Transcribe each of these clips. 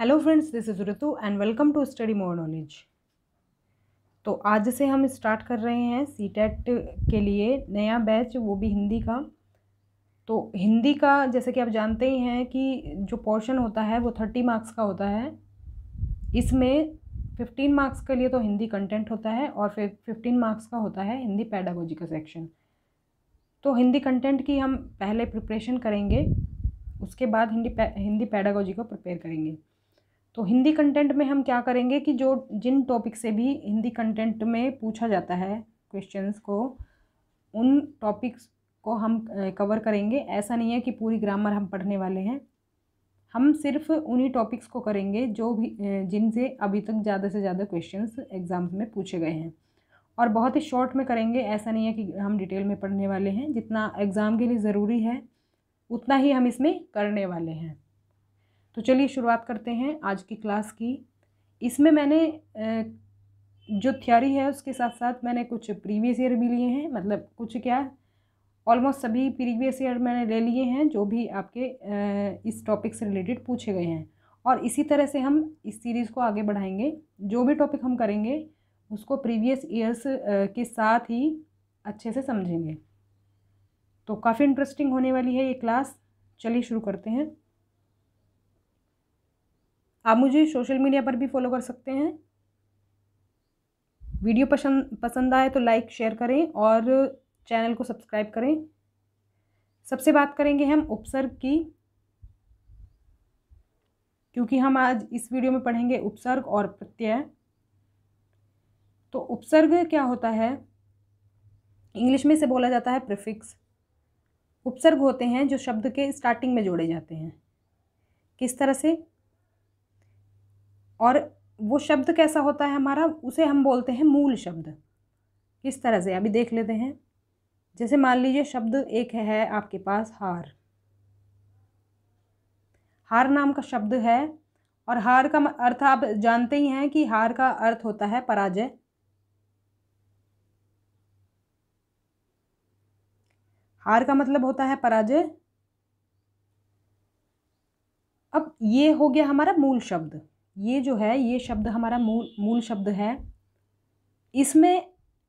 hello friends this is Ritu and welcome to study more knowledge तो आज से हम स्टार्ट कर रहे हैं सी टेट e के लिए नया बैच वो भी हिंदी का तो हिंदी का जैसे कि आप जानते ही हैं कि जो पोर्शन होता है वो थर्टी मार्क्स का होता है इसमें फिफ्टीन मार्क्स के लिए तो हिंदी कंटेंट होता है और फिर फिफ्टीन मार्क्स का होता है हिंदी पैडागोजी का सेक्शन तो हिंदी कंटेंट की हम पहले प्रिपरेशन करेंगे उसके बाद हिंदी हिंदी पैडागोजी को प्रिपेयर करेंगे तो हिंदी कंटेंट में हम क्या करेंगे कि जो जिन टॉपिक से भी हिंदी कंटेंट में पूछा जाता है क्वेश्चंस को उन टॉपिक्स को हम कवर करेंगे ऐसा नहीं है कि पूरी ग्रामर हम पढ़ने वाले हैं हम सिर्फ उन्हीं टॉपिक्स को करेंगे जो भी जिनसे अभी तक ज़्यादा से ज़्यादा क्वेश्चंस एग्ज़ाम्स में पूछे गए हैं और बहुत ही शॉर्ट में करेंगे ऐसा नहीं है कि हम डिटेल में पढ़ने वाले हैं जितना एग्ज़ाम के लिए ज़रूरी है उतना ही हम इसमें करने वाले हैं तो चलिए शुरुआत करते हैं आज की क्लास की इसमें मैंने जो थियोरी है उसके साथ साथ मैंने कुछ प्रीवियस ईयर भी लिए हैं मतलब कुछ क्या ऑलमोस्ट सभी प्रीवियस ईयर मैंने ले लिए हैं जो भी आपके इस टॉपिक से रिलेटेड पूछे गए हैं और इसी तरह से हम इस सीरीज़ को आगे बढ़ाएंगे जो भी टॉपिक हम करेंगे उसको प्रीवियस ईयर्स के साथ ही अच्छे से समझेंगे तो काफ़ी इंटरेस्टिंग होने वाली है ये क्लास चलिए शुरू करते हैं आप मुझे सोशल मीडिया पर भी फॉलो कर सकते हैं वीडियो पसंद पसंद आए तो लाइक शेयर करें और चैनल को सब्सक्राइब करें सबसे बात करेंगे हम उपसर्ग की क्योंकि हम आज इस वीडियो में पढ़ेंगे उपसर्ग और प्रत्यय तो उपसर्ग क्या होता है इंग्लिश में से बोला जाता है प्रिफिक्स उपसर्ग होते हैं जो शब्द के स्टार्टिंग में जोड़े जाते हैं किस तरह से और वो शब्द कैसा होता है हमारा उसे हम बोलते हैं मूल शब्द किस तरह से अभी देख लेते हैं जैसे मान लीजिए शब्द एक है आपके पास हार हार नाम का शब्द है और हार का अर्थ आप जानते ही हैं कि हार का अर्थ होता है पराजय हार का मतलब होता है पराजय अब ये हो गया हमारा मूल शब्द ये जो है ये शब्द हमारा मूल मूल शब्द है इसमें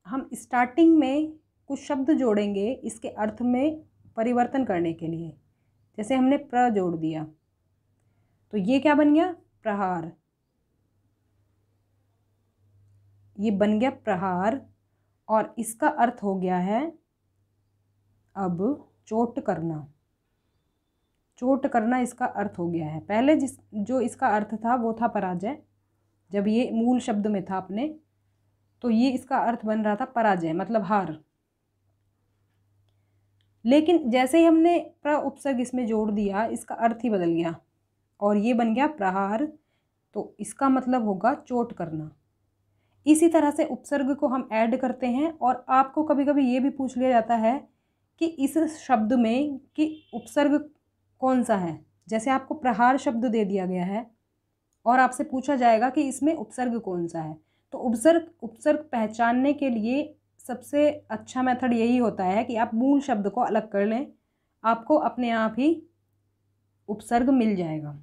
हम स्टार्टिंग में कुछ शब्द जोड़ेंगे इसके अर्थ में परिवर्तन करने के लिए जैसे हमने प्र जोड़ दिया तो ये क्या बन गया प्रहार ये बन गया प्रहार और इसका अर्थ हो गया है अब चोट करना चोट करना इसका अर्थ हो गया है पहले जिस जो इसका अर्थ था वो था पराजय जब ये मूल शब्द में था अपने तो ये इसका अर्थ बन रहा था पराजय मतलब हार लेकिन जैसे ही हमने प्र उपसर्ग इसमें जोड़ दिया इसका अर्थ ही बदल गया और ये बन गया प्रहार तो इसका मतलब होगा चोट करना इसी तरह से उपसर्ग को हम ऐड करते हैं और आपको कभी कभी ये भी पूछ लिया जाता है कि इस शब्द में कि उपसर्ग कौन सा है जैसे आपको प्रहार शब्द दे दिया गया है और आपसे पूछा जाएगा कि इसमें उपसर्ग कौन सा है तो उपसर्ग उपसर्ग पहचानने के लिए सबसे अच्छा मेथड यही होता है कि आप मूल शब्द को अलग कर लें आपको अपने आप ही उपसर्ग मिल जाएगा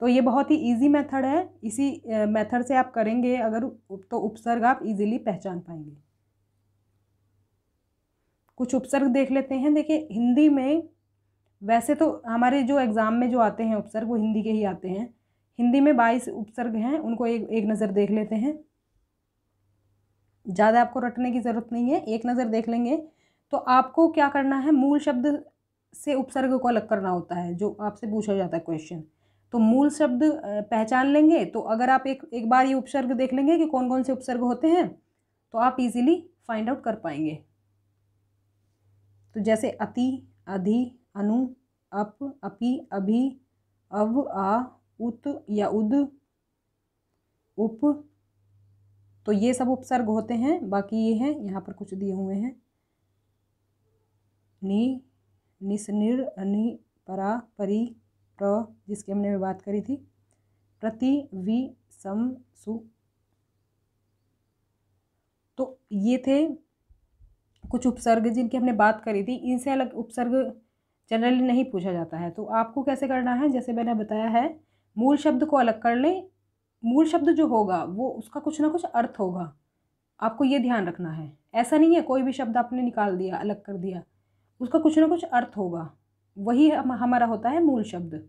तो ये बहुत ही इजी मेथड है इसी मेथड से आप करेंगे अगर तो उपसर्ग आप इजीली पहचान पाएंगे कुछ उपसर्ग देख लेते हैं देखिए हिंदी में वैसे तो हमारे जो एग्ज़ाम में जो आते हैं उपसर्ग वो हिंदी के ही आते हैं हिंदी में बाईस उपसर्ग हैं उनको एक एक नज़र देख लेते हैं ज़्यादा आपको रटने की ज़रूरत नहीं है एक नज़र देख लेंगे तो आपको क्या करना है मूल शब्द से उपसर्ग को अलग करना होता है जो आपसे पूछा जाता है क्वेश्चन तो मूल शब्द पहचान लेंगे तो अगर आप एक एक बार ये उपसर्ग देख लेंगे कि कौन कौन से उपसर्ग होते हैं तो आप इजीली फाइंड आउट कर पाएंगे तो जैसे अति अधि अनु अप अपि अभि अव आ उत या उद उप तो ये सब उपसर्ग होते हैं बाकी ये हैं यहाँ पर कुछ दिए हुए हैं नि निर अनि परा परि प्र जिसकी हमने में बात करी थी प्रति वि सम सु तो ये थे कुछ उपसर्ग जिनकी हमने बात करी थी इनसे अलग उपसर्ग जनरली नहीं पूछा जाता है तो आपको कैसे करना है जैसे मैंने बताया है मूल शब्द को अलग कर लें मूल शब्द जो होगा वो उसका कुछ ना कुछ अर्थ होगा आपको ये ध्यान रखना है ऐसा नहीं है कोई भी शब्द आपने निकाल दिया अलग कर दिया उसका कुछ ना कुछ अर्थ होगा वही हम, हमारा होता है मूल शब्द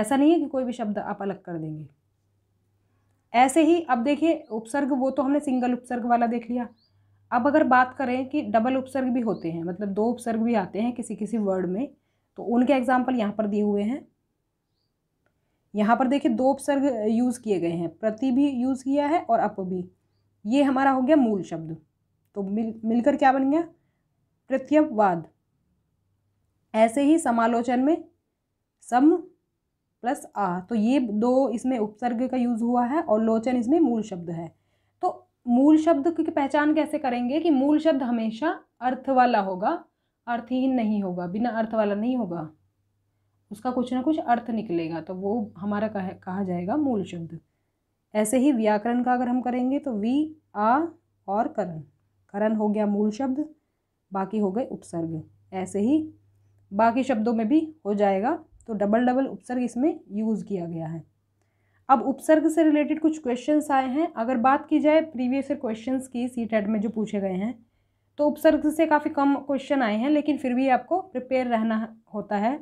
ऐसा नहीं है कि कोई भी शब्द आप अलग कर देंगे ऐसे ही अब देखिए उपसर्ग वो तो हमने सिंगल उपसर्ग वाला देख लिया अब अगर बात करें कि डबल उपसर्ग भी होते हैं मतलब दो उपसर्ग भी आते हैं किसी किसी वर्ड में तो उनके एग्जाम्पल यहाँ पर दिए हुए हैं यहाँ पर देखिए दो उपसर्ग यूज़ किए गए हैं प्रति भी यूज़ किया है और अप भी ये हमारा हो गया मूल शब्द तो मिल मिलकर क्या बन गया प्रत्यपवाद ऐसे ही समालोचन में सम प्लस आ तो ये दो इसमें उपसर्ग का यूज़ हुआ है और लोचन इसमें मूल शब्द है मूल शब्द की पहचान कैसे करेंगे कि मूल शब्द हमेशा अर्थ वाला होगा अर्थहीन नहीं होगा बिना अर्थ वाला नहीं होगा उसका कुछ ना कुछ अर्थ निकलेगा तो वो हमारा कह, कहा जाएगा मूल शब्द ऐसे ही व्याकरण का अगर हम करेंगे तो वी आ और करण करण हो गया मूल शब्द बाकी हो गए उपसर्ग ऐसे ही बाकी शब्दों में भी हो जाएगा तो डबल डबल उपसर्ग इसमें यूज़ किया गया है अब उपसर्ग से रिलेटेड कुछ क्वेश्चंस आए हैं अगर बात की जाए प्रीवियस ईयर क्वेश्चंस की सी टेट में जो पूछे गए हैं तो उपसर्ग से काफ़ी कम क्वेश्चन आए हैं लेकिन फिर भी आपको प्रिपेयर रहना होता है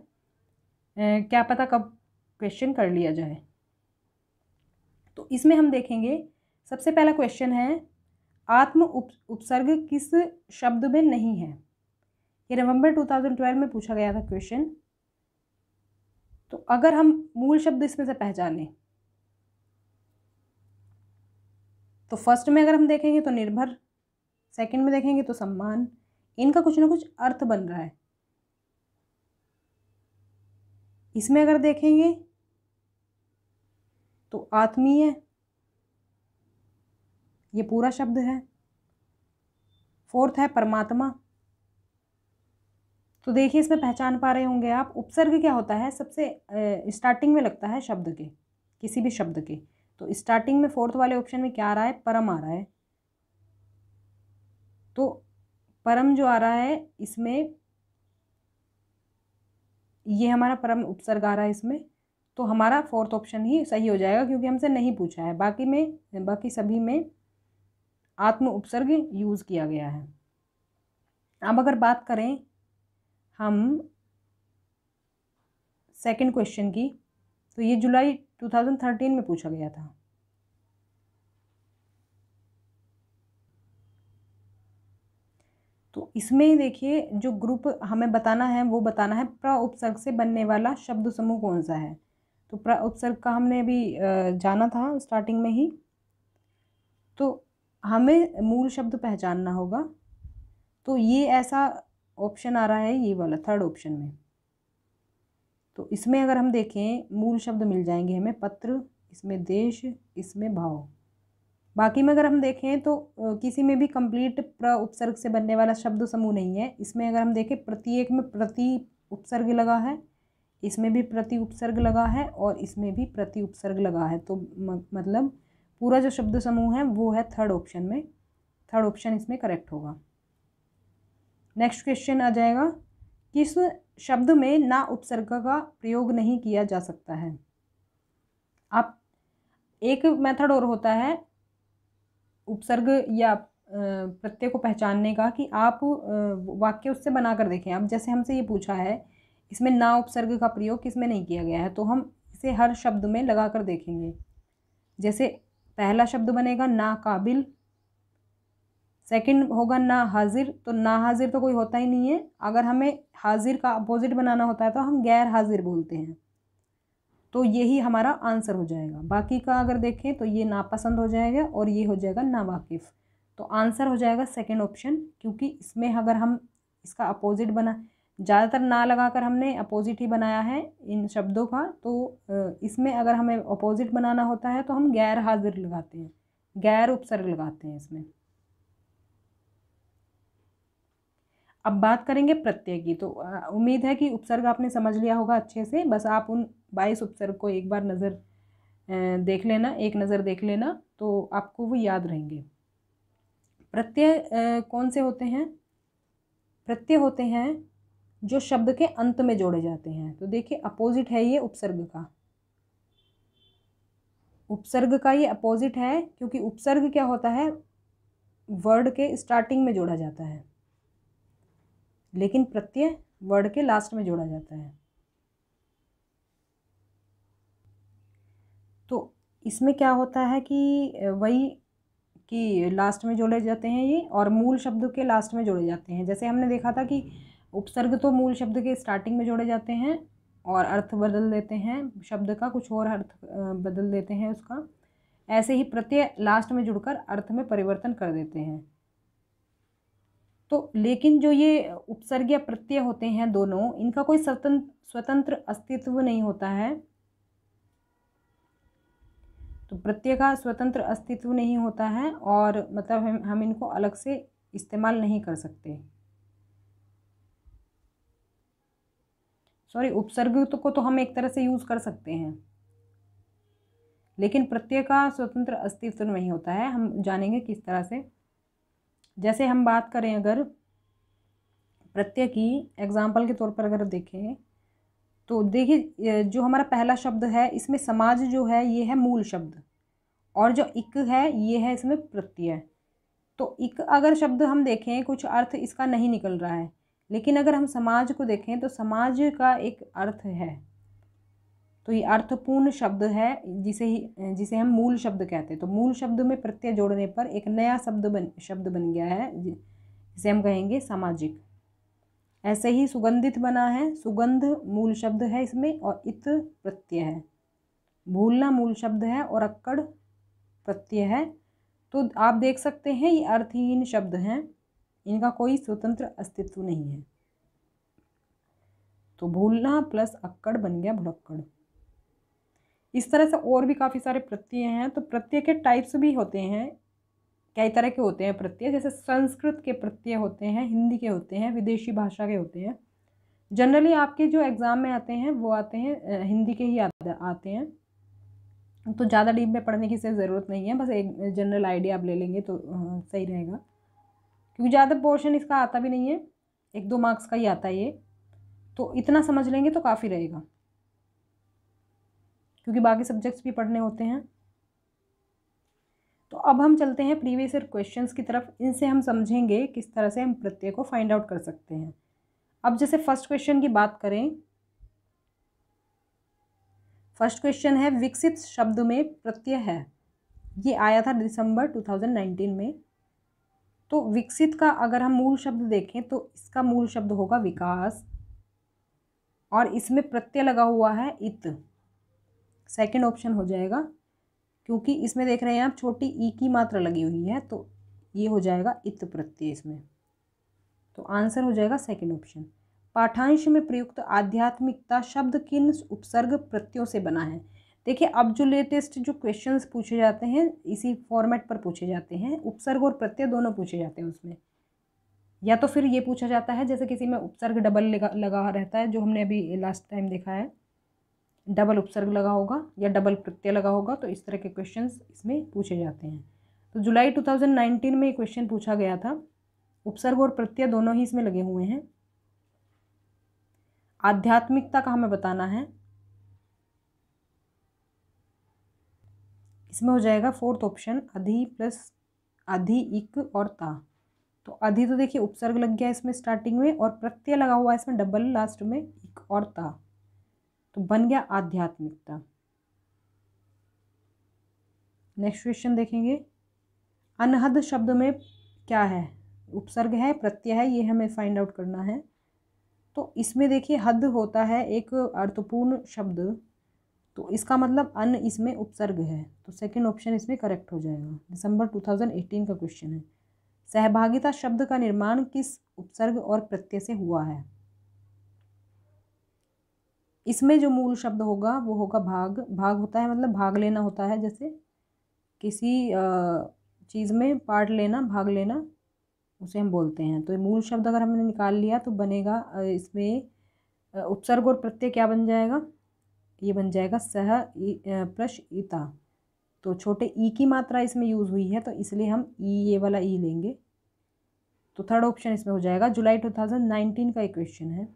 ए, क्या पता कब क्वेश्चन कर लिया जाए तो इसमें हम देखेंगे सबसे पहला क्वेश्चन है आत्म उप उपसर्ग किस शब्द में नहीं है ये नवंबर 2012 में पूछा गया था क्वेश्चन तो अगर हम मूल शब्द इसमें से पहचानें तो फर्स्ट में अगर हम देखेंगे तो निर्भर सेकंड में देखेंगे तो सम्मान इनका कुछ ना कुछ अर्थ बन रहा है इसमें अगर देखेंगे तो आत्मीय ये पूरा शब्द है फोर्थ है परमात्मा तो देखिए इसमें पहचान पा रहे होंगे आप उपसर्ग क्या होता है सबसे स्टार्टिंग में लगता है शब्द के किसी भी शब्द के तो स्टार्टिंग में फोर्थ वाले ऑप्शन में क्या आ रहा है परम आ रहा है तो परम जो आ रहा है इसमें ये हमारा परम उपसर्ग आ रहा है इसमें तो हमारा फोर्थ ऑप्शन ही सही हो जाएगा क्योंकि हमसे नहीं पूछा है बाकी में बाकी सभी में आत्म उपसर्ग यूज़ किया गया है अब अगर बात करें हम सेकंड क्वेश्चन की तो ये जुलाई 2013 में पूछा गया था तो इसमें देखिए जो ग्रुप हमें बताना है वो बताना है प्र उपसर्ग से बनने वाला शब्द समूह कौन सा है तो प्र उपसर्ग का हमने अभी जाना था स्टार्टिंग में ही तो हमें मूल शब्द पहचानना होगा तो ये ऐसा ऑप्शन आ रहा है ये वाला थर्ड ऑप्शन में तो इसमें अगर हम देखें मूल शब्द मिल जाएंगे हमें पत्र इसमें देश इसमें भाव बाकी में अगर हम देखें तो किसी में भी कंप्लीट प्र उपसर्ग से बनने वाला शब्द समूह नहीं है इसमें अगर हम देखें प्रत्येक में प्रति उपसर्ग लगा है इसमें भी प्रति उपसर्ग लगा है और इसमें भी प्रति उपसर्ग लगा है तो मतलब पूरा जो शब्द समूह है वो है थर्ड ऑप्शन में थर्ड ऑप्शन इसमें करेक्ट होगा नेक्स्ट क्वेश्चन आ जाएगा किस शब्द में ना उपसर्ग का प्रयोग नहीं किया जा सकता है आप एक मेथड और होता है उपसर्ग या प्रत्यय को पहचानने का कि आप वाक्य उससे बना कर देखें अब जैसे हमसे ये पूछा है इसमें ना उपसर्ग का प्रयोग किसमें नहीं किया गया है तो हम इसे हर शब्द में लगा कर देखेंगे जैसे पहला शब्द बनेगा ना काबिल सेकंड होगा ना हाजिर तो ना हाजिर तो कोई होता ही नहीं है अगर हमें हाजिर का अपोजिट बनाना होता है तो हम गैर हाजिर बोलते हैं तो यही हमारा आंसर हो जाएगा बाकी का अगर देखें तो ये नापसंद हो जाएगा और ये हो जाएगा नावाकिफ़ तो आंसर हो जाएगा सेकेंड ऑप्शन क्योंकि इसमें अगर हम इसका अपोजिट बना ज़्यादातर ना लगाकर हमने अपोजिट ही बनाया है इन शब्दों का तो इसमें अगर हमें अपोजिट बनाना होता है तो हम गैर हाजिर लगाते हैं गैर उपसर्ग लगाते हैं इसमें अब बात करेंगे प्रत्यय की तो उम्मीद है कि उपसर्ग आपने समझ लिया होगा अच्छे से बस आप उन बाईस उपसर्ग को एक बार नज़र देख लेना एक नज़र देख लेना तो आपको वो याद रहेंगे प्रत्यय कौन से होते हैं प्रत्यय होते हैं जो शब्द के अंत में जोड़े जाते हैं तो देखिए अपोजिट है ये उपसर्ग का उपसर्ग का ये अपोजिट है क्योंकि उपसर्ग क्या होता है वर्ड के स्टार्टिंग में जोड़ा जाता है लेकिन प्रत्यय वर्ड के लास्ट में जोड़ा जाता है तो इसमें क्या होता है कि वही कि लास्ट में जोड़े जाते हैं ये और मूल शब्द के लास्ट में जोड़े जाते हैं जैसे हमने देखा था कि उपसर्ग तो मूल शब्द के स्टार्टिंग में जोड़े जाते हैं और अर्थ बदल देते हैं शब्द का कुछ और अर्थ बदल देते हैं उसका ऐसे ही प्रत्यय लास्ट में जुड़कर अर्थ में परिवर्तन कर देते हैं तो लेकिन जो ये उपसर्ग या प्रत्यय होते हैं दोनों इनका कोई स्वतंत्र स्वतंत्र अस्तित्व नहीं होता है तो प्रत्यय का स्वतंत्र अस्तित्व नहीं होता है और मतलब हम हम इनको अलग से इस्तेमाल नहीं कर सकते सॉरी उपसर्ग तो को तो हम एक तरह से यूज़ कर सकते हैं लेकिन प्रत्यय का स्वतंत्र अस्तित्व नहीं होता है हम जानेंगे किस तरह से जैसे हम बात करें अगर प्रत्यय की एग्जाम्पल के तौर पर अगर देखें तो देखिए जो हमारा पहला शब्द है इसमें समाज जो है ये है मूल शब्द और जो इक है ये है इसमें प्रत्यय तो इक अगर शब्द हम देखें कुछ अर्थ इसका नहीं निकल रहा है लेकिन अगर हम समाज को देखें तो समाज का एक अर्थ है तो ये अर्थपूर्ण शब्द है जिसे ही जिसे हम मूल शब्द कहते हैं तो मूल शब्द में प्रत्यय जोड़ने पर एक नया शब्द बन शब्द बन गया है जिसे हम कहेंगे सामाजिक ऐसे ही सुगंधित बना है सुगंध मूल शब्द है इसमें और इत प्रत्यय है भूलना मूल शब्द है और अक्कड़ प्रत्यय है तो आप देख सकते हैं ये अर्थहीन शब्द हैं इनका कोई स्वतंत्र अस्तित्व नहीं है तो भूलना प्लस अक्कड़ बन गया भुड़क्कड़ इस तरह से और भी काफ़ी सारे प्रत्यय हैं तो प्रत्यय के टाइप्स भी होते हैं कई तरह के होते हैं प्रत्यय जैसे संस्कृत के प्रत्यय होते हैं हिंदी के होते हैं विदेशी भाषा के होते हैं जनरली आपके जो एग्ज़ाम में आते हैं वो आते हैं हिंदी के ही आते हैं तो ज़्यादा डीप में पढ़ने की से ज़रूरत नहीं है बस एक जनरल आइडिया आप ले लेंगे तो सही रहेगा क्योंकि ज़्यादा पोर्शन इसका आता भी नहीं है एक दो मार्क्स का ही आता है ये तो इतना समझ लेंगे तो काफ़ी रहेगा क्योंकि बाकी सब्जेक्ट्स भी पढ़ने होते हैं तो अब हम चलते हैं प्रीवियस ईयर क्वेश्चन की तरफ इनसे हम समझेंगे किस तरह से हम प्रत्यय को फाइंड आउट कर सकते हैं अब जैसे फर्स्ट क्वेश्चन की बात करें फर्स्ट क्वेश्चन है विकसित शब्द में प्रत्यय है ये आया था दिसंबर 2019 में तो विकसित का अगर हम मूल शब्द देखें तो इसका मूल शब्द होगा विकास और इसमें प्रत्यय लगा हुआ है इत सेकेंड ऑप्शन हो जाएगा क्योंकि इसमें देख रहे हैं आप छोटी ई e की मात्रा लगी हुई है तो ये हो जाएगा इत प्रत्यय इसमें तो आंसर हो जाएगा सेकेंड ऑप्शन पाठांश में प्रयुक्त आध्यात्मिकता शब्द किन उपसर्ग प्रत्ययों से बना है देखिए अब जो लेटेस्ट जो क्वेश्चन पूछे जाते हैं इसी फॉर्मेट पर पूछे जाते हैं उपसर्ग और प्रत्यय दोनों पूछे जाते हैं उसमें या तो फिर ये पूछा जाता है जैसे किसी में उपसर्ग डबल लगा लगा रहता है जो हमने अभी लास्ट टाइम देखा है डबल उपसर्ग लगा होगा या डबल प्रत्यय लगा होगा तो इस तरह के क्वेश्चन इसमें पूछे जाते हैं तो जुलाई नाइनटीन में क्वेश्चन पूछा गया था उपसर्ग और प्रत्यय दोनों ही इसमें लगे हुए हैं आध्यात्मिकता का हमें बताना है इसमें हो जाएगा फोर्थ ऑप्शन अधि प्लस अधि इक और ता तो अधि तो देखिए उपसर्ग लग गया इसमें स्टार्टिंग में और प्रत्यय लगा हुआ है इसमें डबल लास्ट में इक और ता तो बन गया आध्यात्मिकता नेक्स्ट क्वेश्चन देखेंगे अनहद शब्द में क्या है उपसर्ग है प्रत्यय है ये हमें फाइंड आउट करना है तो इसमें देखिए हद होता है एक अर्थपूर्ण शब्द तो इसका मतलब अन इसमें उपसर्ग है तो सेकंड ऑप्शन इसमें करेक्ट हो जाएगा दिसंबर 2018 का क्वेश्चन है सहभागिता शब्द का निर्माण किस उपसर्ग और प्रत्यय से हुआ है इसमें जो मूल शब्द होगा वो होगा भाग भाग होता है मतलब भाग लेना होता है जैसे किसी चीज़ में पार्ट लेना भाग लेना उसे हम बोलते हैं तो मूल शब्द अगर हमने निकाल लिया तो बनेगा इसमें उपसर्ग और प्रत्यय क्या बन जाएगा ये बन जाएगा सह प्रश इता तो छोटे ई की मात्रा इसमें यूज़ हुई है तो इसलिए हम ई ये वाला ई लेंगे तो थर्ड ऑप्शन इसमें हो जाएगा जुलाई टू थाउजेंड नाइनटीन का एक क्वेश्चन है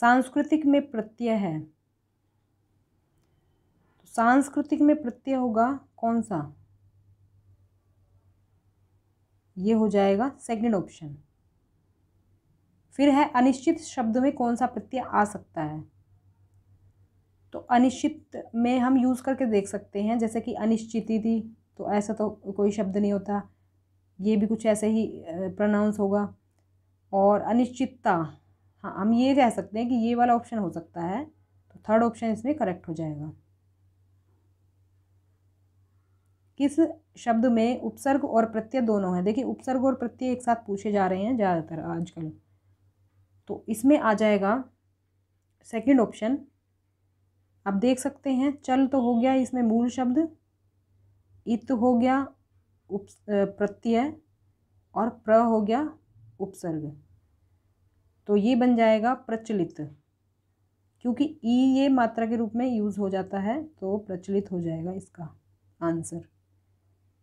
सांस्कृतिक में प्रत्यय है तो सांस्कृतिक में प्रत्यय होगा कौन सा ये हो जाएगा सेकंड ऑप्शन फिर है अनिश्चित शब्द में कौन सा प्रत्यय आ सकता है तो अनिश्चित में हम यूज़ करके देख सकते हैं जैसे कि अनिश्चिति थी तो ऐसा तो कोई शब्द नहीं होता ये भी कुछ ऐसे ही प्रनाउंस होगा और अनिश्चितता हाँ हम ये कह सकते हैं कि ये वाला ऑप्शन हो सकता है तो थर्ड ऑप्शन इसमें करेक्ट हो जाएगा किस शब्द में उपसर्ग और प्रत्यय दोनों है देखिए उपसर्ग और प्रत्यय एक साथ पूछे जा रहे हैं ज़्यादातर आजकल तो इसमें आ जाएगा सेकंड ऑप्शन आप देख सकते हैं चल तो हो गया इसमें मूल शब्द इत हो गया उप प्रत्यय और प्र हो गया उपसर्ग तो ये बन जाएगा प्रचलित क्योंकि ई ये मात्रा के रूप में यूज़ हो जाता है तो प्रचलित हो जाएगा इसका आंसर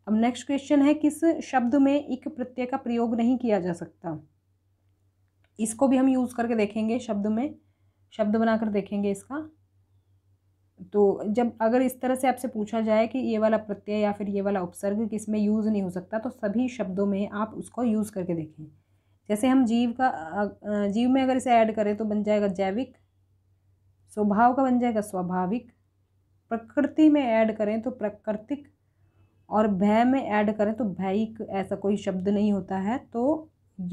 अब नेक्स्ट क्वेश्चन है किस शब्द में एक प्रत्यय का प्रयोग नहीं किया जा सकता इसको भी हम यूज़ करके देखेंगे शब्द में शब्द बनाकर देखेंगे इसका तो जब अगर इस तरह से आपसे पूछा जाए कि ये वाला प्रत्यय या फिर ये वाला उपसर्ग किस में यूज़ नहीं हो सकता तो सभी शब्दों में आप उसको यूज़ करके देखें जैसे हम जीव का जीव में अगर इसे ऐड करें तो बन जाएगा जैविक स्वभाव का बन जाएगा स्वाभाविक प्रकृति में ऐड करें तो प्राकृतिक और भय में ऐड करें तो भयिक ऐसा कोई शब्द नहीं होता है तो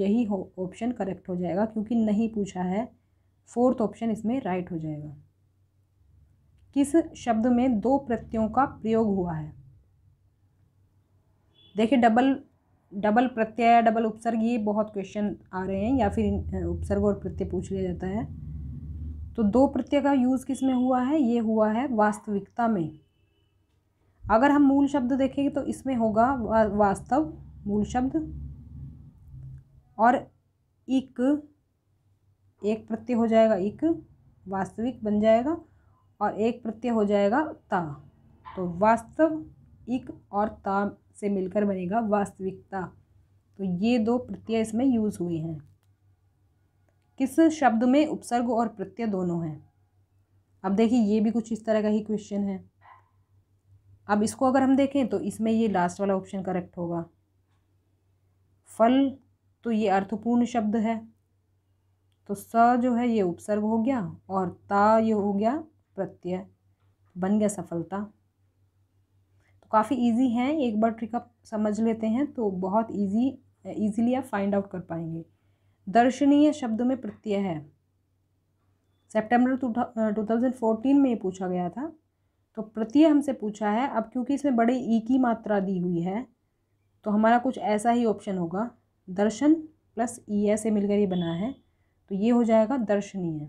यही ऑप्शन करेक्ट हो जाएगा क्योंकि नहीं पूछा है फोर्थ ऑप्शन इसमें राइट हो जाएगा किस शब्द में दो प्रत्ययों का प्रयोग हुआ है देखिए डबल डबल प्रत्यय या डबल उपसर्ग ये बहुत क्वेश्चन आ रहे हैं या फिर उपसर्ग और प्रत्यय पूछ लिया जाता है तो दो प्रत्यय का यूज़ किस में हुआ है ये हुआ है वास्तविकता में अगर हम मूल शब्द देखेंगे तो इसमें होगा वास्तव मूल शब्द और एक एक प्रत्यय हो जाएगा इक वास्तविक बन जाएगा और एक प्रत्यय हो जाएगा ता तो वास्तव इक और ता से मिलकर बनेगा वास्तविकता तो ये दो प्रत्यय इसमें यूज़ हुए हैं किस शब्द में उपसर्ग और प्रत्यय दोनों हैं अब देखिए ये भी कुछ इस तरह का ही क्वेश्चन है अब इसको अगर हम देखें तो इसमें ये लास्ट वाला ऑप्शन करेक्ट होगा फल तो ये अर्थपूर्ण शब्द है तो स जो है ये उपसर्ग हो गया और ता ये हो गया प्रत्यय बन गया सफलता काफ़ी ईजी हैं एक बार ट्रिक आप समझ लेते हैं तो बहुत ईजी ईजिली आप फाइंड आउट कर पाएंगे दर्शनीय शब्द में प्रत्यय है सेप्टेम्बर टू थाउजेंड फोर्टीन में ये पूछा गया था तो प्रत्यय हमसे पूछा है अब क्योंकि इसमें बड़े ई e की मात्रा दी हुई है तो हमारा कुछ ऐसा ही ऑप्शन होगा दर्शन प्लस ई ऐसे मिलकर ये बना है तो ये हो जाएगा दर्शनीय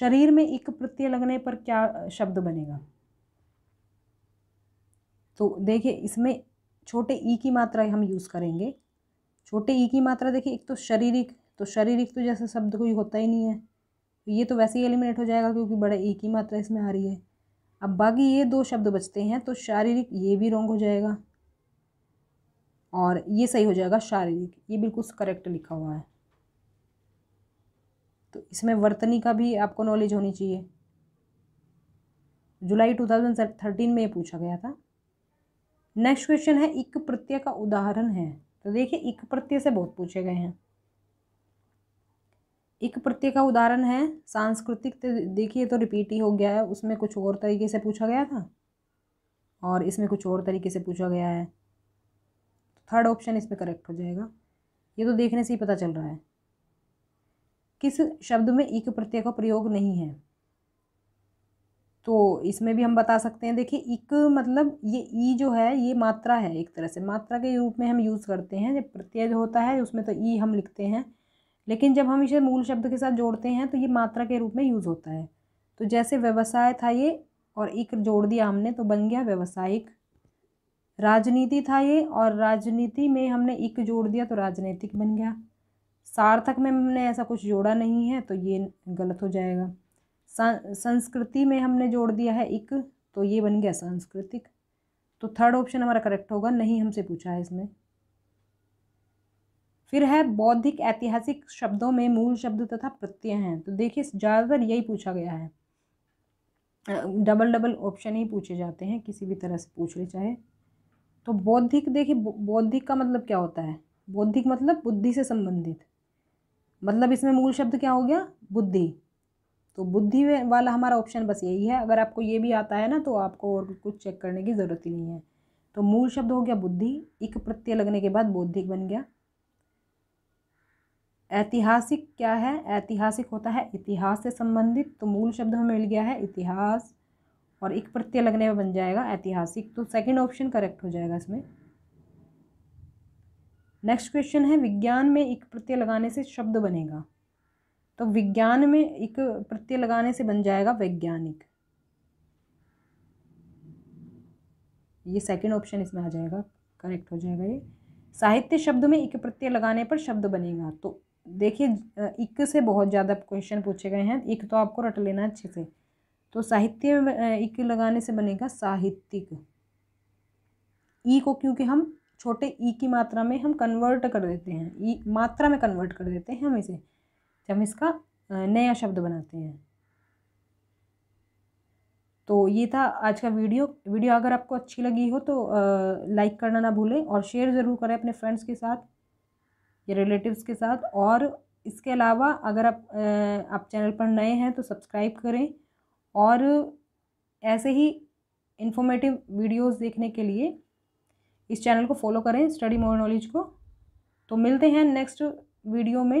शरीर में एक प्रत्यय लगने पर क्या शब्द बनेगा तो देखिए इसमें छोटे ई की मात्रा हम यूज़ करेंगे छोटे ई की मात्रा देखिए एक तो शारीरिक तो शारीरिक तो जैसे शब्द कोई होता ही नहीं है तो ये तो वैसे ही एलिमिनेट हो जाएगा क्योंकि बड़े ई की मात्रा इसमें आ रही है अब बाकी ये दो शब्द बचते हैं तो शारीरिक ये भी रॉन्ग हो जाएगा और ये सही हो जाएगा शारीरिक ये बिल्कुल करेक्ट लिखा हुआ है तो इसमें वर्तनी का भी आपको नॉलेज होनी चाहिए जुलाई टू थाउजेंड थर्टीन में ये पूछा गया था नेक्स्ट क्वेश्चन है इक प्रत्यय का उदाहरण है तो देखिए इक प्रत्यय से बहुत पूछे गए हैं एक प्रत्यय का उदाहरण है सांस्कृतिक तो देखिए तो रिपीट ही हो गया है उसमें कुछ और तरीके से पूछा गया था और इसमें कुछ और तरीके से पूछा गया है थर्ड ऑप्शन इसमें करेक्ट हो जाएगा ये तो देखने से ही पता चल रहा है किस शब्द में एक प्रत्यय का प्रयोग नहीं है तो इसमें भी हम बता सकते हैं देखिए इक मतलब ये ई जो है ये मात्रा है एक तरह से मात्रा के रूप में हम यूज़ करते हैं जब प्रत्यय होता है उसमें तो ई हम लिखते हैं लेकिन जब हम इसे मूल शब्द के साथ जोड़ते हैं तो ये मात्रा के रूप में यूज़ होता है तो जैसे व्यवसाय था ये और एक जोड़ दिया हमने तो बन गया व्यवसायिक राजनीति था ये और राजनीति में हमने एक जोड़ दिया तो राजनीतिक बन गया सार्थक में हमने ऐसा कुछ जोड़ा नहीं है तो ये गलत हो जाएगा संस्कृति में हमने जोड़ दिया है एक तो ये बन गया सांस्कृतिक तो थर्ड ऑप्शन हमारा करेक्ट होगा नहीं हमसे पूछा है इसमें फिर है बौद्धिक ऐतिहासिक शब्दों में मूल शब्द तथा प्रत्यय हैं तो देखिए ज़्यादातर यही पूछा गया है डबल डबल ऑप्शन ही पूछे जाते हैं किसी भी तरह से पूछ ले चाहे तो बौद्धिक देखिए बौद्धिक का मतलब क्या होता है बौद्धिक मतलब बुद्धि से संबंधित मतलब इसमें मूल शब्द क्या हो गया बुद्धि तो बुद्धि वाला हमारा ऑप्शन बस यही है अगर आपको ये भी आता है ना तो आपको और कुछ चेक करने की ज़रूरत ही नहीं है तो मूल शब्द हो गया बुद्धि एक प्रत्यय लगने के बाद बौद्धिक बन गया ऐतिहासिक क्या है ऐतिहासिक होता है इतिहास से संबंधित तो मूल शब्द हमें मिल गया है इतिहास और एक प्रत्यय लगने में बन जाएगा ऐतिहासिक तो सेकंड ऑप्शन करेक्ट हो जाएगा इसमें नेक्स्ट क्वेश्चन है विज्ञान में एक प्रत्यय लगाने से शब्द बनेगा तो विज्ञान में एक प्रत्यय लगाने से बन जाएगा वैज्ञानिक ये सेकंड ऑप्शन इसमें आ जाएगा करेक्ट हो जाएगा ये साहित्य शब्द में एक प्रत्यय लगाने पर शब्द बनेगा तो देखिए एक से बहुत ज़्यादा क्वेश्चन पूछे गए हैं एक तो आपको रट लेना अच्छे से तो साहित्य में एक लगाने से बनेगा साहित्यिक ई को क्योंकि हम छोटे ई की मात्रा में हम कन्वर्ट कर देते हैं ई मात्रा में कन्वर्ट कर देते हैं हम इसे जब हम इसका नया शब्द बनाते हैं तो ये था आज का वीडियो वीडियो अगर आपको अच्छी लगी हो तो लाइक करना ना भूलें और शेयर ज़रूर करें अपने फ्रेंड्स के साथ या रिलेटिव्स के साथ और इसके अलावा अगर आप आप चैनल पर नए हैं तो सब्सक्राइब करें और ऐसे ही इन्फॉर्मेटिव वीडियोस देखने के लिए इस चैनल को फॉलो करें स्टडी मोर नॉलेज को तो मिलते हैं नेक्स्ट वीडियो में